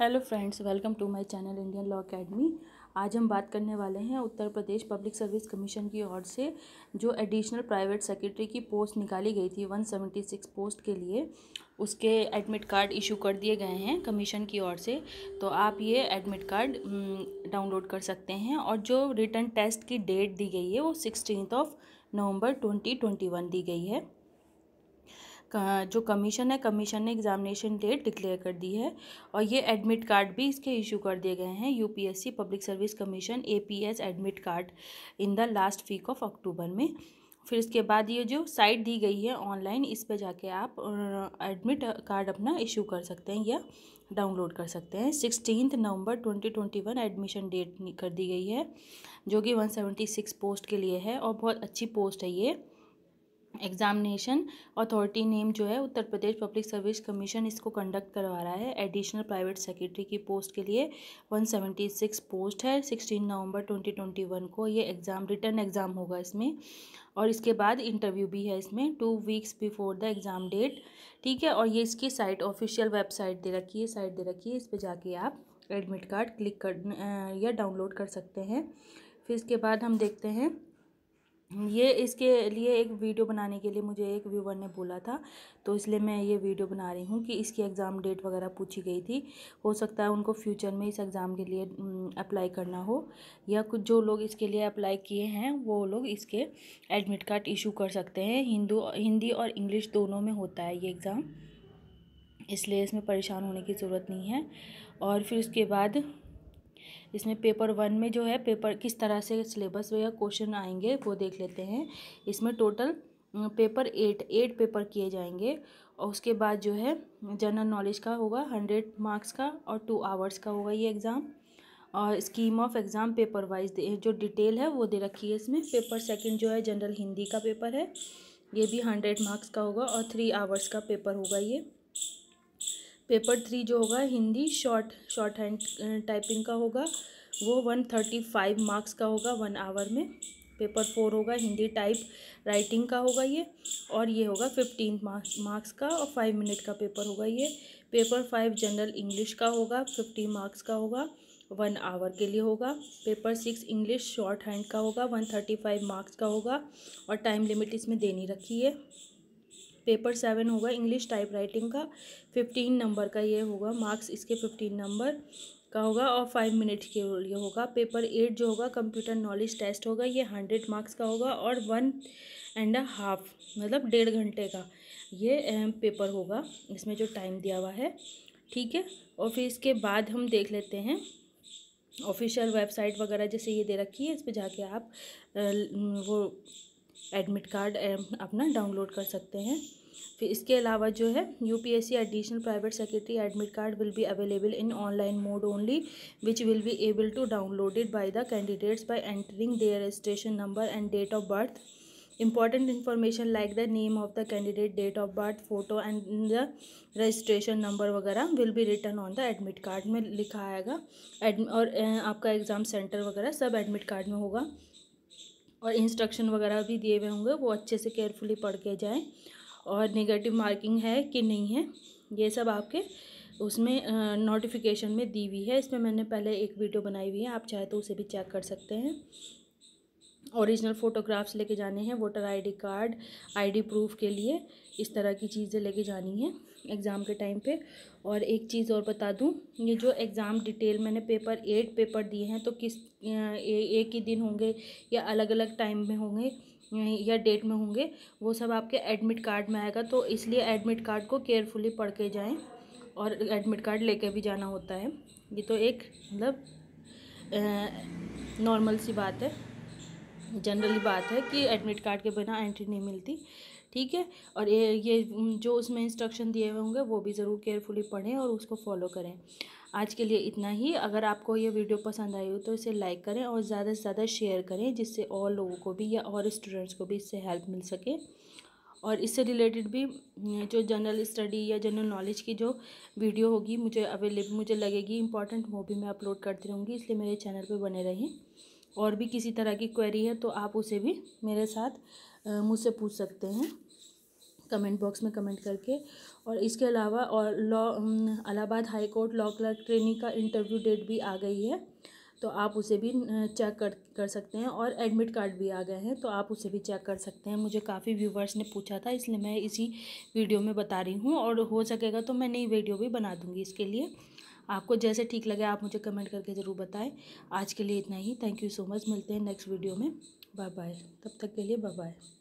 hello friends welcome to my channel Indian law academy आज हम बात करने वाले हैं Uttar Pradesh public service commission की ओर से जो एडिशनल प्राइवेट सेक्रेटरी की पोस्ट निकाली गई थी 176 पोस्ट के लिए उसके एडमिट कार्ड इशू कर दिए गए हैं कमीशन की ओर से तो आप ये एडमिट कार्ड डाउनलोड कर सकते हैं और जो रिटर्न टेस्ट की डेट दी गई है वो सिक्सटीन ऑफ नवम्बर ट्वेंटी दी गई है जो कमीशन है कमीशन ने एग्ज़ामिनेशन डेट डिक्लेयर कर दी है और ये एडमिट कार्ड भी इसके इशू कर दिए गए हैं UPSC public service commission APS admit card in the last week of October में फिर इसके बाद ये जो साइट दी गई है ऑनलाइन इस पे जाके आप एडमिट कार्ड अपना इशू कर सकते हैं या डाउनलोड कर सकते हैं sixteen November twenty twenty one admission date कर दी गई है जो कि वन सेवेंटी सिक्स पोस्ट के लिए है और बहुत अच्छी पोस्ट है ये एग्जामिनेशन अथॉरिटी नेम जो है Uttar Pradesh public service commission इसको कंडक्ट करवा रहा है एडिशनल प्राइवेट सेक्रेटरी की पोस्ट के लिए 176 पोस्ट है 16 नवंबर 2021 को ये एग्ज़ाम रिटर्न एग्ज़ाम होगा इसमें और इसके बाद इंटरव्यू भी है इसमें two weeks before the exam date ठीक है और ये इसकी साइट ऑफिशियल वेबसाइट दे रखी है साइट दे रखी है इस पर जाके आप एडमिट कार्ड क्लिक कर या डाउनलोड कर सकते हैं फिर इसके बाद हम देखते हैं ये इसके लिए एक वीडियो बनाने के लिए मुझे एक व्यूवर ने बोला था तो इसलिए मैं ये वीडियो बना रही हूँ कि इसकी एग्ज़ाम डेट वगैरह पूछी गई थी हो सकता है उनको फ्यूचर में इस एग्ज़ाम के लिए अप्लाई करना हो या कुछ जो लोग इसके लिए अप्लाई किए हैं वो लोग इसके एडमिट कार्ड इशू कर सकते हैं हिंदू हिंदी और इंग्लिश दोनों में होता है ये एग्ज़ाम इसलिए इसमें परेशान होने की ज़रूरत नहीं है और फिर उसके बाद इसमें पेपर वन में जो है पेपर किस तरह से सिलेबस या क्वेश्चन आएंगे वो देख लेते हैं इसमें total paper eight eight paper किए जाएंगे और उसके बाद जो है जनरल नॉलेज का होगा हंड्रेड मार्क्स का और टू आवर्स का होगा ये एग्ज़ाम और scheme of exam paper wise जो डिटेल है वो दे रखी है इसमें पेपर सेकंड जो है जनरल हिंदी का पेपर है ये भी हंड्रेड मार्क्स का होगा और थ्री आवर्स का पेपर होगा ये पेपर थ्री जो होगा Hindi short shorthand typing का होगा वो वन थर्टी फाइव मार्क्स का होगा वन आवर में पेपर फोर होगा हिंदी टाइप राइटिंग का होगा ये और ये होगा फिफ्टीन मार्क्स का और फाइव मिनट का पेपर होगा ये पेपर फाइव जनरल इंग्लिश का होगा फिफ्टी मार्क्स का होगा वन आवर के लिए होगा paper six English shorthand का होगा वन थर्टी फाइव मार्क्स का होगा और टाइम लिमिट इसमें देनी रखी है पेपर सेवन होगा इंग्लिश टाइप राइटिंग का फिफ्टीन नंबर का ये होगा मार्क्स इसके फिफ्टीन नंबर का होगा और फाइव मिनट के लिए होगा पेपर एट जो होगा कंप्यूटर नॉलेज टेस्ट होगा ये हंड्रेड मार्क्स का होगा और वन एंड हाफ मतलब डेढ़ घंटे का ये पेपर होगा इसमें जो टाइम दिया हुआ है ठीक है और फिर इसके बाद हम देख लेते हैं ऑफिशियल वेबसाइट वगैरह जैसे ये दे रखी है इस पर जाके आप वो एडमिट कार्ड अपना डाउनलोड कर सकते हैं फिर इसके अलावा जो है U P S C additional private secretary admit card will be available in online mode only which will be able to downloaded by the candidates by entering their registration number and date of birth important information like the name of the candidate date of birth photo and the registration number वगैरह will be written on the admit card में लिखा आएगा और आपका exam centre वगैरह सब admit card में होगा और इंस्ट्रक्शन वगैरह भी दिए हुए होंगे वो अच्छे से केयरफुली पढ़ के जाएँ और नेगेटिव मार्किंग है कि नहीं है ये सब आपके उसमें नोटिफिकेशन में दी हुई है इसमें मैंने पहले एक वीडियो बनाई हुई है आप चाहे तो उसे भी चेक कर सकते हैं ओरिजिनल फ़ोटोग्राफ्स लेके जाने हैं voter ID card ID proof के लिए इस तरह की चीज़ें लेके जानी हैं एग्ज़ाम के टाइम पे और एक चीज़ और बता दूँ ये जो एग्ज़ाम डिटेल मैंने पेपर एट पेपर दिए हैं तो किस ए, एक ही दिन होंगे या अलग अलग टाइम में होंगे या डेट में होंगे वो सब आपके एडमिट कार्ड में आएगा तो इसलिए एडमिट कार्ड को केयरफुली पढ़ के जाएँ और एडमिट कार्ड लेके भी जाना होता है ये तो एक मतलब नॉर्मल सी बात है जनरली बात है कि एडमिट कार्ड के बिना एंट्री नहीं मिलती ठीक है और ये ये जो उसमें इंस्ट्रक्शन दिए हुए होंगे वो भी ज़रूर केयरफुली पढ़ें और उसको फॉलो करें आज के लिए इतना ही अगर आपको ये वीडियो पसंद आई हो तो इसे लाइक करें और ज़्यादा से ज़्यादा शेयर करें जिससे और लोगों को भी या और स्टूडेंट्स को भी इससे हेल्प मिल सके और इससे रिलेटेड भी जो जनरल स्टडी या जनरल नॉलेज की जो वीडियो होगी मुझे अवेलेबल मुझे लगेगी इंपॉर्टेंट वो भी मैं अपलोड करती रहूँगी इसलिए मेरे चैनल पर बने रहें और भी किसी तरह की क्वेरी है तो आप उसे भी मेरे साथ मुझसे पूछ सकते हैं कमेंट बॉक्स में कमेंट करके और इसके अलावा और law Allahabad high court law clerk training का इंटरव्यू डेट भी आ गई है तो आप उसे भी चेक कर कर सकते हैं और एडमिट कार्ड भी आ गए हैं तो आप उसे भी चेक कर सकते हैं मुझे काफ़ी व्यूवर्स ने पूछा था इसलिए मैं इसी वीडियो में बता रही हूँ और हो सकेगा तो मैं नई वीडियो भी बना दूँगी इसके लिए आपको जैसे ठीक लगे आप मुझे कमेंट करके ज़रूर बताएं आज के लिए इतना ही थैंक यू सो मच मिलते हैं नेक्स्ट वीडियो में बाय बाय तब तक के लिए बाय बाय